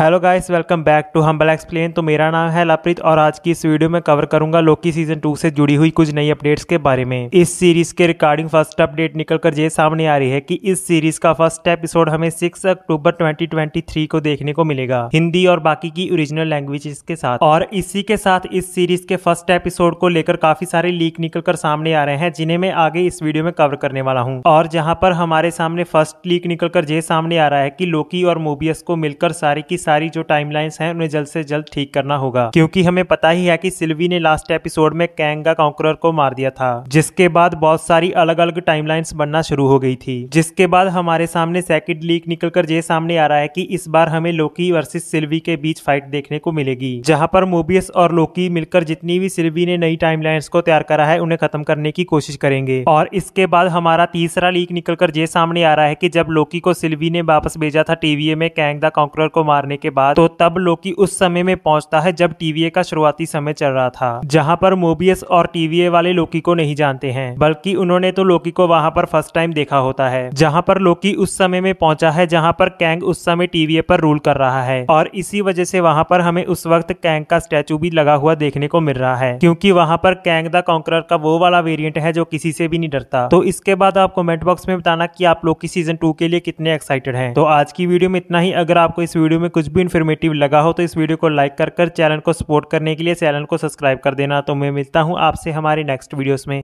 hello guys welcome back to Humble Explain तो मेरा नाम है लाप्रीत और आज की इस वीडियो में कवर करूंगा लोकी सीजन टू से जुड़ी हुई कुछ नई अपडेट्स के बारे में इस सीरीज के रिकॉर्डिंग फर्स्ट अपडेट निकलकर ये सामने आ रही है कि इस सीरीज का फर्स्ट एपिसोड हमें 6 अक्टूबर 2023 को देखने को मिलेगा हिंदी और बाकी की ओरिजिनल लैंग्वेज के साथ और इसी के साथ इस सीरीज के फर्स्ट एपिसोड को लेकर काफी सारे लीक निकल सामने आ रहे हैं जिन्हें मैं आगे इस वीडियो में कवर करने वाला हूँ और जहाँ पर हमारे सामने फर्स्ट लीक निकल कर ये सामने आ रहा है की लोकी और मोबियस को मिलकर सारी की सारी जो टाइमलाइंस हैं उन्हें जल्द से जल्द ठीक करना होगा क्योंकि हमें पता ही है कि सिल्वी ने लास्ट एपिसोड में कैंग का को मार दिया था जिसके बाद बहुत सारी अलग अलग टाइमलाइंस बनना शुरू हो गई थी जिसके बाद हमारे सामने सेकेंड लीक निकलकर ये सामने आ रहा है की इस बार हमें लोकी वर्सेज सिल्वी के बीच फाइट देखने को मिलेगी जहाँ पर मोबियस और लोकी मिलकर जितनी भी सिल्वी ने नई टाइम को तैयार करा है उन्हें खत्म करने की कोशिश करेंगे और इसके बाद हमारा तीसरा लीक निकलकर ये सामने आ रहा है कि जब लोकी को सिल्वी ने वापस भेजा था टीवी में कैंग द को मारने के बाद तो तब लोकी उस समय में पहुंचता है जब टीवीए का शुरुआती समय चल रहा था जहां पर मोबियस और टीवीए वाले लोकी को नहीं जानते हैं बल्कि उन्होंने तो लोकी को वहां पर फर्स्ट टाइम देखा होता है जहां पर लोकी उस समय में पहुंचा है जहां पर कैंग उस समय टीवीए पर रूल कर रहा है और इसी वजह से वहां पर हमें उस वक्त कैंग का स्टैचू भी लगा हुआ देखने को मिल रहा है क्योंकि वहां पर कैंग द कॉन्करर का वो वाला वेरियंट है जो किसी से भी नहीं डरता तो इसके बाद आप कॉमेंट बॉक्स में बताना की आप लोग की सीजन टू के लिए कितने एक्साइटेड है तो आज की वीडियो में इतना ही अगर आपको इस वीडियो में कुछ कुछ भी इन्फॉर्मेटिव लगा हो तो इस वीडियो को लाइक कर कर चैनल को सपोर्ट करने के लिए चैनल को सब्सक्राइब कर देना तो मैं मिलता हूँ आपसे हमारे नेक्स्ट वीडियोज़ में